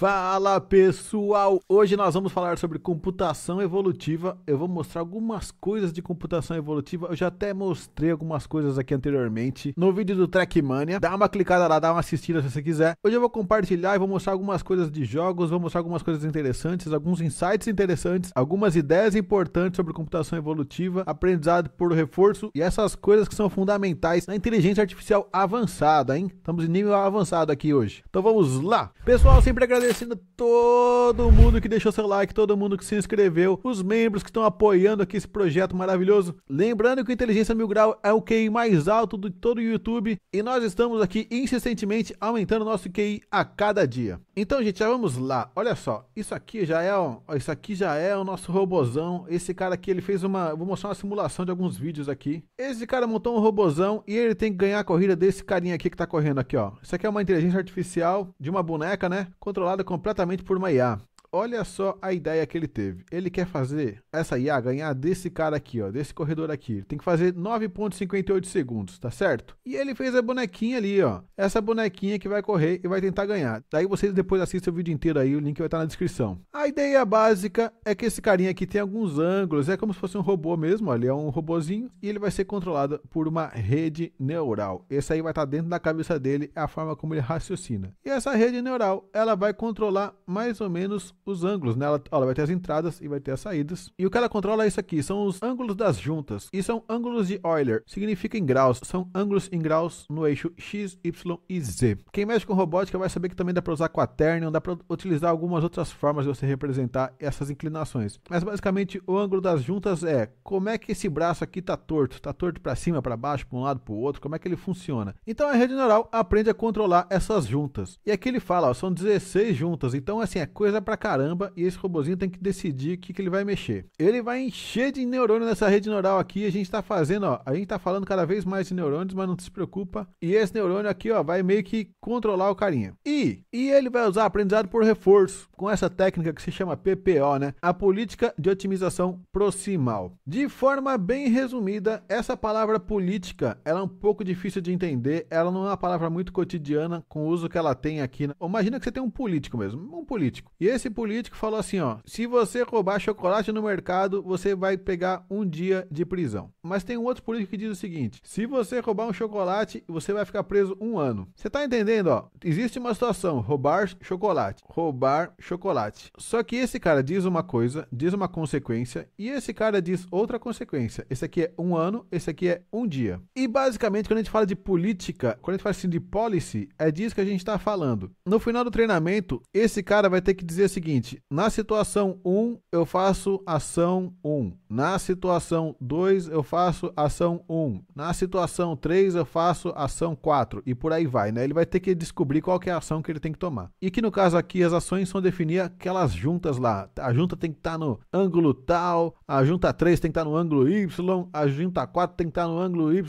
Fala pessoal! Hoje nós vamos falar sobre computação evolutiva. Eu vou mostrar algumas coisas de computação evolutiva. Eu já até mostrei algumas coisas aqui anteriormente no vídeo do Trackmania. Dá uma clicada lá, dá uma assistida se você quiser. Hoje eu vou compartilhar e vou mostrar algumas coisas de jogos, vou mostrar algumas coisas interessantes, alguns insights interessantes, algumas ideias importantes sobre computação evolutiva, aprendizado por reforço e essas coisas que são fundamentais na inteligência artificial avançada, hein? Estamos em nível avançado aqui hoje. Então vamos lá! Pessoal, sempre agradeço agradecendo todo mundo que deixou seu like, todo mundo que se inscreveu, os membros que estão apoiando aqui esse projeto maravilhoso. Lembrando que o Inteligência Mil Grau é o QI mais alto de todo o YouTube e nós estamos aqui insistentemente aumentando nosso QI a cada dia. Então, gente, já vamos lá. Olha só, isso aqui já é, ó, isso aqui já é o nosso robozão. Esse cara aqui, ele fez uma, vou mostrar uma simulação de alguns vídeos aqui. Esse cara montou um robozão e ele tem que ganhar a corrida desse carinha aqui que tá correndo aqui, ó. Isso aqui é uma inteligência artificial de uma boneca, né? Controlada completamente por uma IA. Olha só a ideia que ele teve. Ele quer fazer essa IA ganhar desse cara aqui, ó, desse corredor aqui. Ele tem que fazer 9.58 segundos, tá certo? E ele fez a bonequinha ali, ó. Essa bonequinha que vai correr e vai tentar ganhar. Daí vocês depois assistem o vídeo inteiro aí, o link vai estar na descrição. A ideia básica é que esse carinha aqui tem alguns ângulos, é como se fosse um robô mesmo, ele é um robozinho e ele vai ser controlado por uma rede neural. Esse aí vai estar dentro da cabeça dele, é a forma como ele raciocina. E essa rede neural, ela vai controlar mais ou menos os ângulos, né? Ela, vai ter as entradas e vai ter as saídas. E o que ela controla é isso aqui, são os ângulos das juntas. E são ângulos de Euler, significa em graus, são ângulos em graus no eixo X, Y e Z. Quem mexe com robótica vai saber que também dá para usar quaternion, dá para utilizar algumas outras formas de você representar essas inclinações. Mas basicamente o ângulo das juntas é como é que esse braço aqui tá torto, tá torto para cima, para baixo, para um lado, para o outro, como é que ele funciona. Então a rede neural aprende a controlar essas juntas. E aqui ele fala, ó, são 16 juntas, então assim é coisa para caramba caramba e esse robozinho tem que decidir o que, que ele vai mexer. Ele vai encher de neurônio nessa rede neural aqui. A gente está fazendo, ó, a gente está falando cada vez mais de neurônios, mas não se preocupa. E esse neurônio aqui, ó, vai meio que controlar o carinha. E, e ele vai usar aprendizado por reforço com essa técnica que se chama PPO, né? A política de otimização proximal. De forma bem resumida, essa palavra política, ela é um pouco difícil de entender. Ela não é uma palavra muito cotidiana com o uso que ela tem aqui. Né? Imagina que você tem um político mesmo, um político. E esse político falou assim, ó, se você roubar chocolate no mercado, você vai pegar um dia de prisão. Mas tem um outro político que diz o seguinte, se você roubar um chocolate, você vai ficar preso um ano. Você tá entendendo, ó? Existe uma situação, roubar chocolate, roubar chocolate. Só que esse cara diz uma coisa, diz uma consequência, e esse cara diz outra consequência. Esse aqui é um ano, esse aqui é um dia. E basicamente, quando a gente fala de política, quando a gente fala assim de policy, é disso que a gente tá falando. No final do treinamento, esse cara vai ter que dizer o seguinte, seguinte: na situação 1, eu faço ação 1. Na situação 2, eu faço ação 1. Na situação 3, eu faço ação 4. E por aí vai, né? Ele vai ter que descobrir qual é a ação que ele tem que tomar. E que no caso aqui, as ações são definir aquelas juntas lá. A junta tem que estar tá no ângulo tal, a junta 3 tem que estar tá no ângulo Y, a junta 4 tem que estar tá no ângulo Y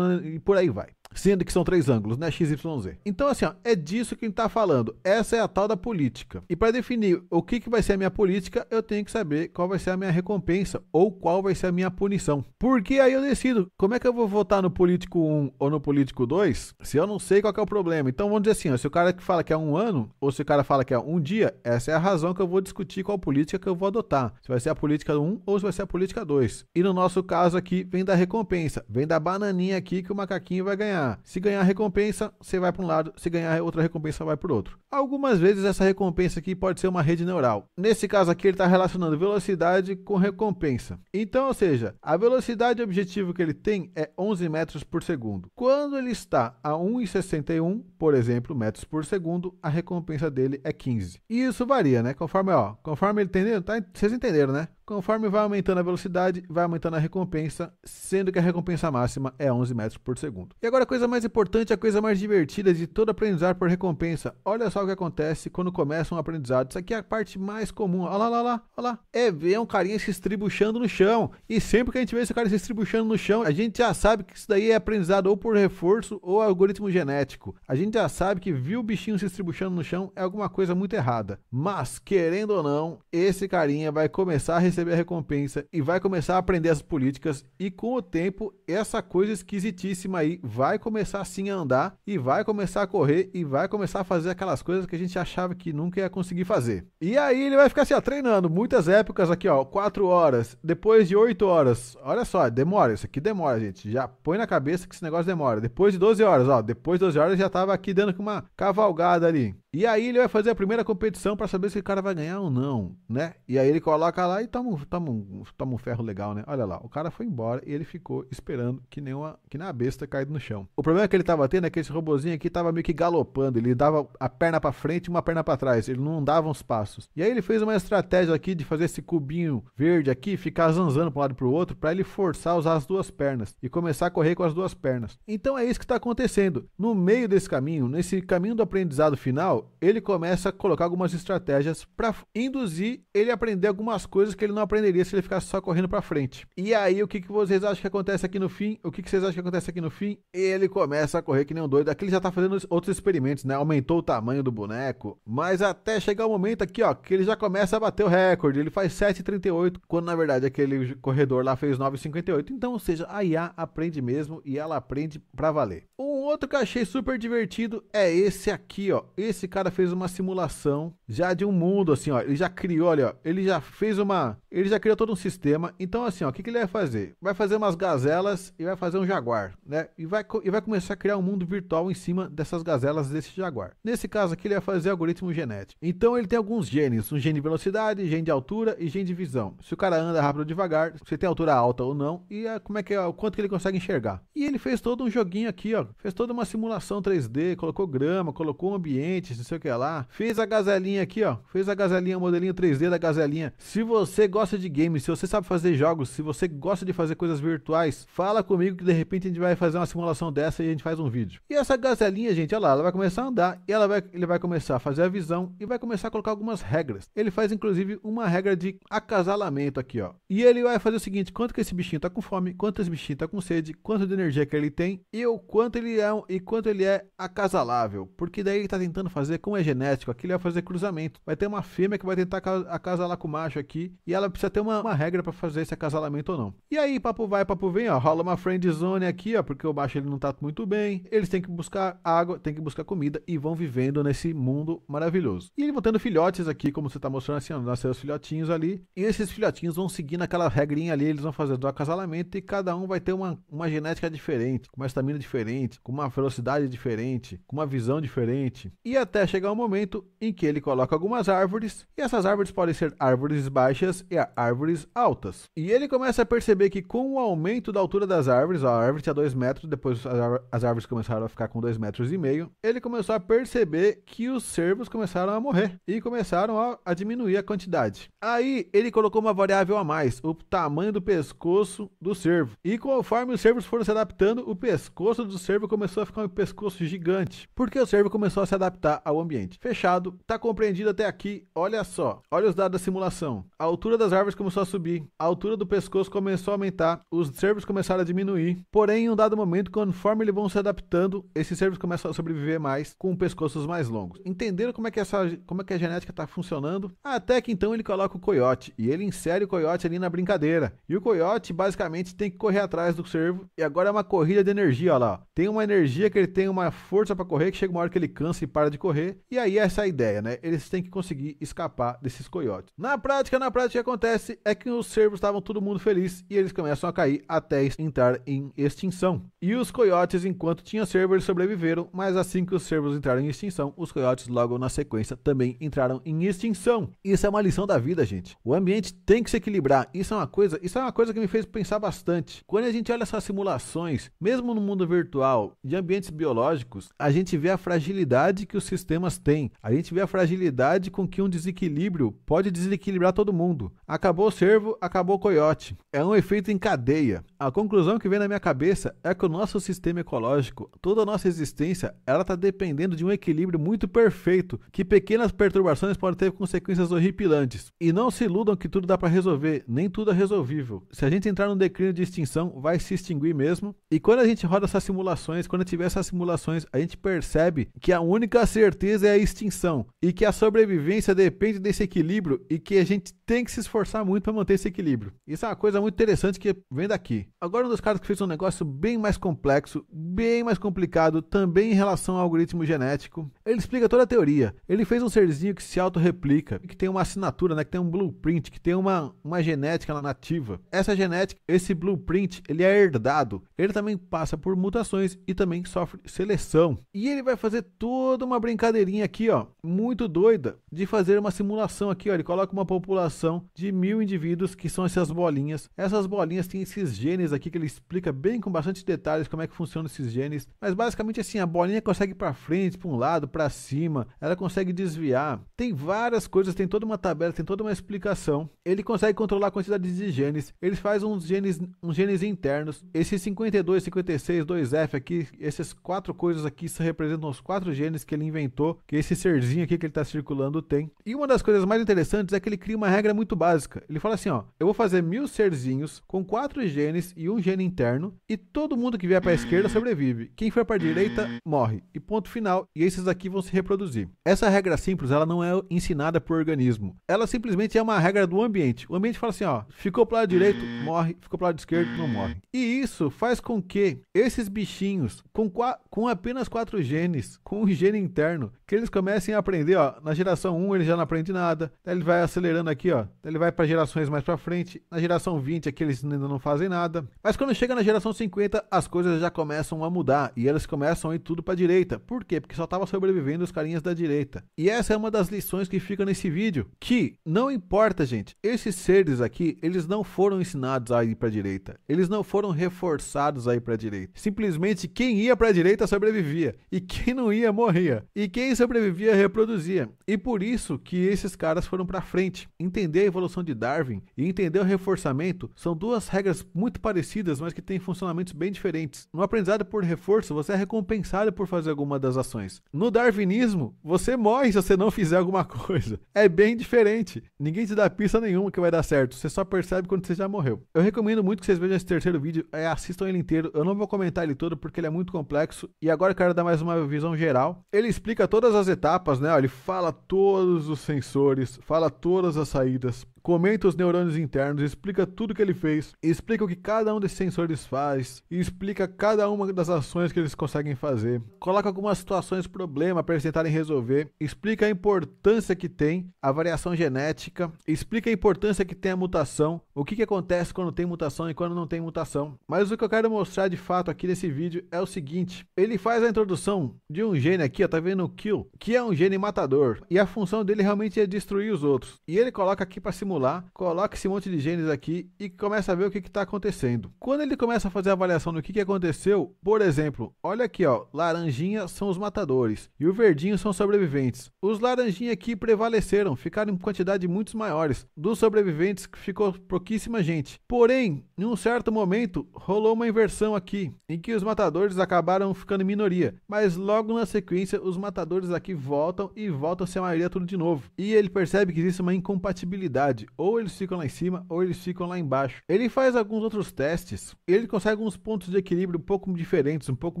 e por aí vai. Sendo que são três ângulos, né? XYZ. Então, assim, ó, é disso que a gente está falando. Essa é a tal da política. E para definir o que, que vai ser a minha política, eu tenho que saber qual vai ser a minha recompensa ou qual vai ser a minha punição. Porque aí eu decido como é que eu vou votar no político 1 ou no político 2 se eu não sei qual é o problema. Então, vamos dizer assim, ó, se o cara que fala que é um ano ou se o cara fala que é um dia, essa é a razão que eu vou discutir qual política que eu vou adotar. Se vai ser a política 1 ou se vai ser a política 2. E no nosso caso aqui, vem da recompensa, vem da bananinha aqui que o macaquinho vai ganhar ganhar. Se ganhar recompensa, você vai para um lado, se ganhar outra recompensa, vai para o outro. Algumas vezes essa recompensa aqui pode ser uma rede neural. Nesse caso aqui, ele está relacionando velocidade com recompensa. Então, ou seja, a velocidade objetivo que ele tem é 11 metros por segundo. Quando ele está a 1,61, por exemplo, metros por segundo, a recompensa dele é 15. E isso varia, né? Conforme, ó, conforme ele entendeu, tá, vocês entenderam, né? Conforme vai aumentando a velocidade, vai aumentando a recompensa, sendo que a recompensa máxima é 11 metros por segundo. E agora a coisa mais importante, a coisa mais divertida de todo aprendizado por recompensa. Olha só o que acontece quando começa um aprendizado. Isso aqui é a parte mais comum. Olha lá, olha lá, olha lá. É ver um carinha se estribuchando no chão. E sempre que a gente vê esse cara se estribuchando no chão, a gente já sabe que isso daí é aprendizado ou por reforço ou algoritmo genético. A gente já sabe que viu o bichinho se estribuchando no chão é alguma coisa muito errada. Mas, querendo ou não, esse carinha vai começar a receber receber a recompensa e vai começar a aprender as políticas e com o tempo essa coisa esquisitíssima aí vai começar sim a andar e vai começar a correr e vai começar a fazer aquelas coisas que a gente achava que nunca ia conseguir fazer. E aí ele vai ficar assim, ó, treinando muitas épocas aqui, ó, 4 horas, depois de 8 horas. Olha só, demora, isso aqui demora, gente. Já põe na cabeça que esse negócio demora. Depois de 12 horas, ó, depois de 12 horas já tava aqui dando uma cavalgada ali. E aí ele vai fazer a primeira competição para saber se o cara vai ganhar ou não, né? E aí ele coloca lá e toma, toma, um, toma um ferro legal, né? Olha lá, o cara foi embora e ele ficou esperando que nem uma, que nem uma besta caído no chão. O problema que ele tava tendo é que esse robozinho aqui tava meio que galopando, ele dava a perna para frente e uma perna para trás, ele não dava uns passos. E aí ele fez uma estratégia aqui de fazer esse cubinho verde aqui ficar zanzando para um lado para o outro para ele forçar a usar as duas pernas e começar a correr com as duas pernas. Então é isso que está acontecendo. No meio desse caminho, nesse caminho do aprendizado final, ele começa a colocar algumas estratégias para induzir ele a aprender algumas coisas que ele não aprenderia se ele ficasse só correndo para frente. E aí, o que, que vocês acham que acontece aqui no fim? O que, que vocês acham que acontece aqui no fim? Ele começa a correr que nem um doido. Aqui ele já tá fazendo outros experimentos, né? Aumentou o tamanho do boneco. Mas até chegar o momento aqui, ó, que ele já começa a bater o recorde. Ele faz 7,38, quando na verdade aquele corredor lá fez 9,58. Então, ou seja, a IA aprende mesmo e ela aprende para valer. Um outro que eu achei super divertido é esse aqui, ó. Esse cara fez uma simulação já de um mundo, assim, ó. Ele já criou, olha, ó, ele já fez uma. Ele já criou todo um sistema. Então, assim, ó, o que, que ele vai fazer? Vai fazer umas gazelas e vai fazer um jaguar, né? E vai, e vai começar a criar um mundo virtual em cima dessas gazelas desse jaguar. Nesse caso aqui, ele vai fazer algoritmo genético. Então, ele tem alguns genes: um gene de velocidade, gene de altura e gene de visão. Se o cara anda rápido ou devagar, se tem altura alta ou não, e a, como é que é, o quanto que ele consegue enxergar. E ele fez todo um joguinho aqui, ó. Fez toda uma simulação 3D, colocou grama, colocou ambientes não sei o que é lá. Fez a gazelinha aqui, ó. Fez a gazelinha, modelinho 3D da gazelinha. Se você gosta de games, se você sabe fazer jogos, se você gosta de fazer coisas virtuais, fala comigo que de repente a gente vai fazer uma simulação dessa e a gente faz um vídeo. E essa gazelinha, gente, olha lá, ela vai começar a andar e ela vai, ele vai começar a fazer a visão e vai começar a colocar algumas regras. Ele faz inclusive uma regra de acasalamento aqui, ó. E ele vai fazer o seguinte, quanto que esse bichinho tá com fome, quanto esse bichinho tá com sede, quanto de energia que ele tem e o quanto ele é e quanto ele é acasalável, porque daí ele tá tentando fazer fazer, como é genético, aqui ele é vai fazer cruzamento. Vai ter uma fêmea que vai tentar acasalar com o macho aqui, e ela precisa ter uma, uma regra para fazer esse acasalamento ou não. E aí, papo vai, papo vem, ó, rola uma friend zone aqui, ó, porque o macho ele não tá muito bem, eles têm que buscar água, têm que buscar comida, e vão vivendo nesse mundo maravilhoso. E eles vão tendo filhotes aqui, como você tá mostrando assim, ó, nasceram os filhotinhos ali, e esses filhotinhos vão seguindo aquela regrinha ali, eles vão fazendo o acasalamento, e cada um vai ter uma, uma genética diferente, com uma estamina diferente, com uma velocidade diferente, com uma visão diferente, e até até chegar o um momento em que ele coloca algumas árvores, e essas árvores podem ser árvores baixas e árvores altas. E ele começa a perceber que com o aumento da altura das árvores, a árvore tinha 2 metros, depois as árvores começaram a ficar com 2 metros e meio, ele começou a perceber que os cervos começaram a morrer e começaram a, a diminuir a quantidade. Aí ele colocou uma variável a mais, o tamanho do pescoço do cervo. E conforme os cervos foram se adaptando, o pescoço do cervo começou a ficar um pescoço gigante, porque o cervo começou a se adaptar ao ambiente. Fechado, está compreendido até aqui. Olha só, olha os dados da simulação. A altura das árvores começou a subir, a altura do pescoço começou a aumentar, os servos começaram a diminuir. Porém, em um dado momento, conforme eles vão se adaptando, esses servos começam a sobreviver mais com pescoços mais longos. Entenderam como é que essa, como é que a genética está funcionando? Até que então ele coloca o coiote e ele insere o coiote ali na brincadeira. E o coiote basicamente tem que correr atrás do servo e agora é uma corrida de energia, olha lá. Tem uma energia que ele tem uma força para correr que chega uma hora que ele cansa e para de correr. E aí essa é a ideia, né? Eles têm que conseguir escapar desses coiotes. Na prática, na prática, o que acontece é que os cervos estavam todo mundo feliz e eles começam a cair até entrar em extinção. E os coiotes, enquanto tinha cervo, eles sobreviveram, mas assim que os cervos entraram em extinção, os coiotes logo na sequência também entraram em extinção. Isso é uma lição da vida, gente. O ambiente tem que se equilibrar. Isso é uma coisa, isso é uma coisa que me fez pensar bastante. Quando a gente olha essas simulações, mesmo no mundo virtual, de ambientes biológicos, a gente vê a fragilidade que os sistemas têm. A gente vê a fragilidade com que um desequilíbrio pode desequilibrar todo mundo. Acabou o servo, acabou o coiote. É um efeito em cadeia. A conclusão que vem na minha cabeça é que o nosso sistema ecológico, toda a nossa existência, ela está dependendo de um equilíbrio muito perfeito, que pequenas perturbações podem ter consequências horripilantes. E não se iludam que tudo dá para resolver, nem tudo é resolvível. Se a gente entrar num declínio de extinção, vai se extinguir mesmo. E quando a gente roda essas simulações, quando tiver essas simulações, a gente percebe que a única certeza é a extinção e que a sobrevivência depende desse equilíbrio e que a gente tem que se esforçar muito para manter esse equilíbrio. Isso é uma coisa muito interessante que vem daqui. Agora um dos caras que fez um negócio bem mais complexo, bem mais complicado, também em relação ao algoritmo genético. Ele explica toda a teoria. Ele fez um serzinho que se autorreplica, que tem uma assinatura, né, que tem um blueprint, que tem uma, uma genética nativa. Essa genética, esse blueprint, ele é herdado. Ele também passa por mutações e também sofre seleção. E ele vai fazer toda uma brincadeirinha aqui, ó, muito doida, de fazer uma simulação aqui, ó. Ele coloca uma população de mil indivíduos que são essas bolinhas. Essas bolinhas têm esses genes aqui que ele explica bem com bastante detalhes como é que funciona esses genes. Mas basicamente assim, a bolinha consegue ir para frente, para um lado, para cima, ela consegue desviar. Tem várias coisas, tem toda uma tabela, tem toda uma explicação. Ele consegue controlar a quantidade de genes. Ele faz uns genes, uns genes internos. Esses 52, 56, 2F aqui, essas quatro coisas aqui representam os quatro genes que ele inventou, que esse serzinho aqui que ele está circulando tem. E uma das coisas mais interessantes é que ele cria uma regra muito básica. Ele fala assim, ó, eu vou fazer mil serzinhos com quatro genes e um gênio interno, e todo mundo que vier para a esquerda sobrevive. Quem for para a direita morre. E ponto final. E esses aqui vão se reproduzir. Essa regra simples, ela não é ensinada por organismo. Ela simplesmente é uma regra do ambiente. O ambiente fala assim, ó, ficou para o lado direito, morre, ficou para o lado esquerdo, não morre. E isso faz com que esses bichinhos com, com apenas quatro genes, com um gene interno, que eles comecem a aprender, ó, na geração 1 ele já não aprende nada, daí ele vai acelerando aqui, ó, daí ele vai para gerações mais para frente, na geração 20 aqui é eles ainda não fazem nada, mas quando chega na geração 50, as coisas já começam a mudar e elas começam a ir tudo para a direita. Por quê? Porque só tava sobrevivendo os carinhas da direita. E essa é uma das lições que fica nesse vídeo, que não importa, gente. Esses seres aqui, eles não foram ensinados a ir para a direita. Eles não foram reforçados a ir para a direita. Simplesmente quem ia para a direita sobrevivia e quem não ia morria. E quem sobrevivia reproduzia. E por isso que esses caras foram para frente. Entender a evolução de Darwin e entender o reforçamento são duas regras muito parecidas parecidas, mas que têm funcionamentos bem diferentes. No aprendizado por reforço, você é recompensado por fazer alguma das ações. No darwinismo, você morre se você não fizer alguma coisa. É bem diferente. Ninguém te dá pista nenhuma que vai dar certo. Você só percebe quando você já morreu. Eu recomendo muito que vocês vejam esse terceiro vídeo. É, assistam ele inteiro. Eu não vou comentar ele todo porque ele é muito complexo. E agora eu quero dar mais uma visão geral. Ele explica todas as etapas, né? Ele fala todos os sensores, fala todas as saídas, comenta os neurônios internos, explica tudo que ele fez, explica o que cada um desses sensores faz, explica cada uma das ações que eles conseguem fazer, coloca algumas situações problema para eles tentarem resolver, explica a importância que tem a variação genética, explica a importância que tem a mutação, o que, que acontece quando tem mutação e quando não tem mutação. Mas o que eu quero mostrar de fato aqui nesse vídeo é o seguinte, ele faz a introdução de um gene aqui, ó, tá vendo o Kill, que é um gene matador, e a função dele realmente é destruir os outros. E ele coloca aqui para se simular, coloca esse monte de genes aqui e começa a ver o que está acontecendo. Quando ele começa a fazer a avaliação do que, que aconteceu, por exemplo, olha aqui, ó, laranjinha são os matadores e o verdinho são sobreviventes. Os laranjinha aqui prevaleceram, ficaram em quantidade muito maiores. Dos sobreviventes ficou pouquíssima gente. Porém, em um certo momento, rolou uma inversão aqui, em que os matadores acabaram ficando em minoria. Mas logo na sequência, os matadores aqui voltam e voltam a ser a maioria tudo de novo. E ele percebe que existe uma incompatibilidade ou eles ficam lá em cima, ou eles ficam lá embaixo. Ele faz alguns outros testes. Ele consegue uns pontos de equilíbrio um pouco diferentes, um pouco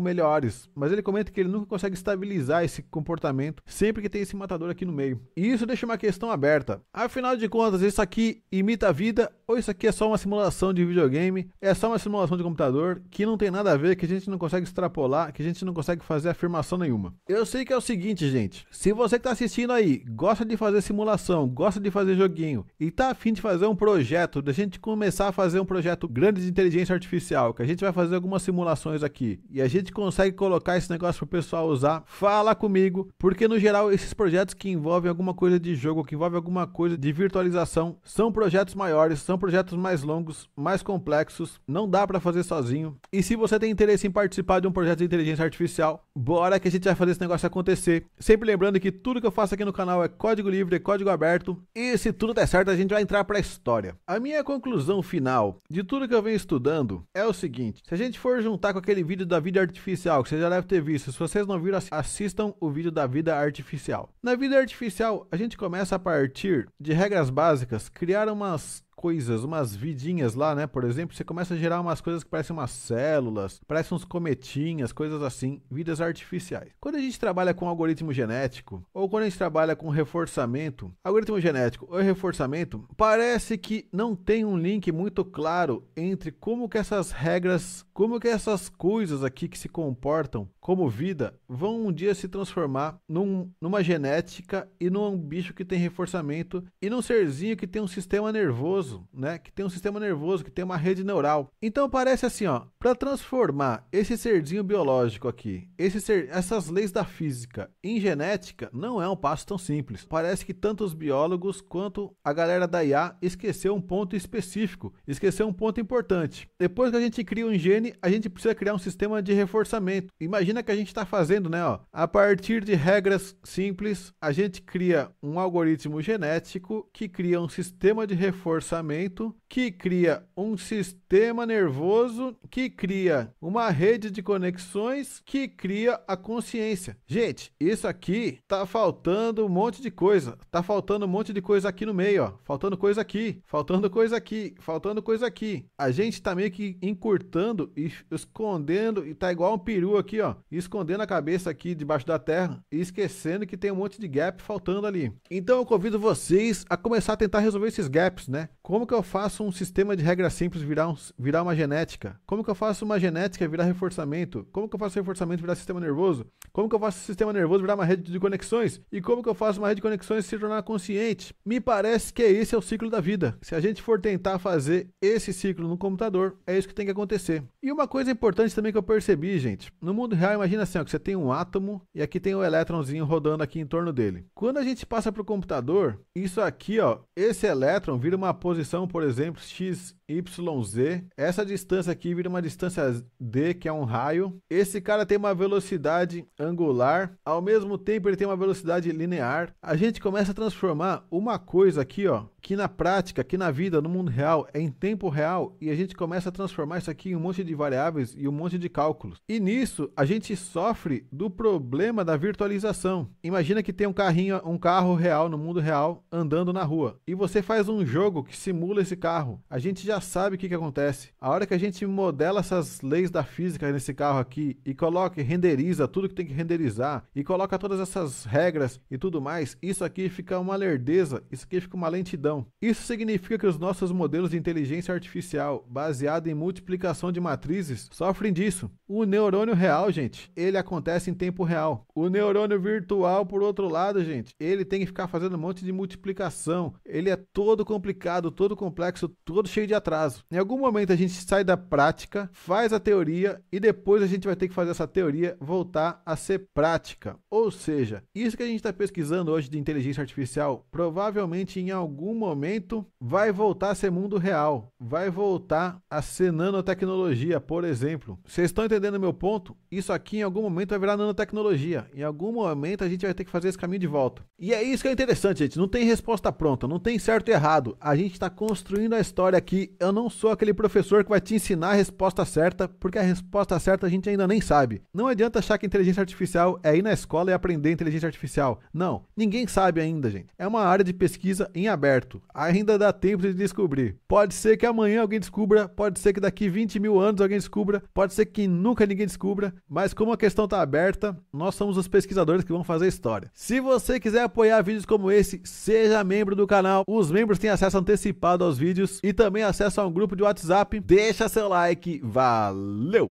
melhores. Mas ele comenta que ele nunca consegue estabilizar esse comportamento sempre que tem esse matador aqui no meio. E isso deixa uma questão aberta. Afinal de contas, isso aqui imita a vida ou isso aqui é só uma simulação de videogame? É só uma simulação de computador que não tem nada a ver, que a gente não consegue extrapolar, que a gente não consegue fazer afirmação nenhuma. Eu sei que é o seguinte, gente. Se você que está assistindo aí gosta de fazer simulação, gosta de fazer joguinho e está tá afim de fazer um projeto, da gente começar a fazer um projeto grande de inteligência artificial, que a gente vai fazer algumas simulações aqui e a gente consegue colocar esse negócio pro pessoal usar, fala comigo, porque no geral esses projetos que envolvem alguma coisa de jogo, que envolvem alguma coisa de virtualização, são projetos maiores, são projetos mais longos, mais complexos, não dá para fazer sozinho. E se você tem interesse em participar de um projeto de inteligência artificial, bora que a gente vai fazer esse negócio acontecer. Sempre lembrando que tudo que eu faço aqui no canal é código livre, é código aberto, e se tudo der certo, a gente gente vai entrar para a história. A minha conclusão final de tudo que eu venho estudando é o seguinte: se a gente for juntar com aquele vídeo da vida artificial que você já deve ter visto, se vocês não viram, assistam o vídeo da vida artificial. Na vida artificial, a gente começa a partir de regras básicas criar umas coisas, umas vidinhas lá, né? Por exemplo, você começa a gerar umas coisas que parecem umas células, parecem uns cometinhas, coisas assim, vidas artificiais. Quando a gente trabalha com algoritmo genético, ou quando a gente trabalha com reforçamento, algoritmo genético ou reforçamento, parece que não tem um link muito claro entre como que essas regras, como que essas coisas aqui que se comportam como vida, vão um dia se transformar num, numa genética e num bicho que tem reforçamento e num serzinho que tem um sistema nervoso, né? Que tem um sistema nervoso, que tem uma rede neural. Então parece assim, ó, para transformar esse serzinho biológico aqui, esse ser, essas leis da física em genética, não é um passo tão simples. Parece que tanto os biólogos quanto a galera da IA esqueceu um ponto específico, esqueceu um ponto importante. Depois que a gente cria um gene, a gente precisa criar um sistema de reforçamento. Imagina que a gente está fazendo, né? Ó. A partir de regras simples, a gente cria um algoritmo genético que cria um sistema de reforçamento que cria um sistema nervoso, que cria uma rede de conexões, que cria a consciência. Gente, isso aqui tá faltando um monte de coisa. Tá faltando um monte de coisa aqui no meio, ó. Faltando coisa aqui, faltando coisa aqui, faltando coisa aqui. A gente tá meio que encurtando e escondendo e tá igual um peru aqui, ó, escondendo a cabeça aqui debaixo da terra e esquecendo que tem um monte de gap faltando ali. Então eu convido vocês a começar a tentar resolver esses gaps, né? Como que eu faço faço um sistema de regras simples virar, um, virar uma genética? Como que eu faço uma genética virar reforçamento? Como que eu faço reforçamento virar sistema nervoso? Como que eu faço sistema nervoso virar uma rede de conexões? E como que eu faço uma rede de conexões se tornar consciente? Me parece que esse é o ciclo da vida. Se a gente for tentar fazer esse ciclo no computador, é isso que tem que acontecer. E uma coisa importante também que eu percebi, gente, no mundo real, imagina assim, ó, que você tem um átomo e aqui tem um elétronzinho rodando aqui em torno dele. Quando a gente passa para o computador, isso aqui, ó, esse elétron vira uma posição, por exemplo, exemplo, X YZ. Essa distância aqui vira uma distância D, que é um raio. Esse cara tem uma velocidade angular, ao mesmo tempo ele tem uma velocidade linear. A gente começa a transformar uma coisa aqui, ó, que na prática, que na vida, no mundo real, é em tempo real, e a gente começa a transformar isso aqui em um monte de variáveis e um monte de cálculos. E nisso, a gente sofre do problema da virtualização. Imagina que tem um carrinho, um carro real no mundo real andando na rua, e você faz um jogo que simula esse carro. A gente já sabe o que, que acontece. A hora que a gente modela essas leis da física nesse carro aqui e coloca, renderiza tudo que tem que renderizar e coloca todas essas regras e tudo mais, isso aqui fica uma lerdeza, isso aqui fica uma lentidão. Isso significa que os nossos modelos de inteligência artificial, baseado em multiplicação de matrizes, sofrem disso. O neurônio real, gente, ele acontece em tempo real. O neurônio virtual, por outro lado, gente, ele tem que ficar fazendo um monte de multiplicação. Ele é todo complicado, todo complexo, todo cheio de atrasos atraso. Em algum momento a gente sai da prática, faz a teoria e depois a gente vai ter que fazer essa teoria voltar a ser prática. Ou seja, isso que a gente está pesquisando hoje de inteligência artificial provavelmente em algum momento vai voltar a ser mundo real, vai voltar a ser nanotecnologia, por exemplo. Vocês estão entendendo meu ponto? Isso aqui em algum momento vai virar nanotecnologia. Em algum momento a gente vai ter que fazer esse caminho de volta. E é isso que é interessante, gente. Não tem resposta pronta, não tem certo e errado. A gente está construindo a história aqui eu não sou aquele professor que vai te ensinar a resposta certa, porque a resposta certa a gente ainda nem sabe. Não adianta achar que inteligência artificial é ir na escola e aprender inteligência artificial. Não, ninguém sabe ainda, gente. É uma área de pesquisa em aberto. Ainda dá tempo de descobrir. Pode ser que amanhã alguém descubra, pode ser que daqui 20 mil anos alguém descubra, pode ser que nunca ninguém descubra, mas como a questão está aberta, nós somos os pesquisadores que vão fazer história. Se você quiser apoiar vídeos como esse, seja membro do canal. Os membros têm acesso antecipado aos vídeos e também acesso acesso a um grupo de WhatsApp. Deixa seu like. Valeu!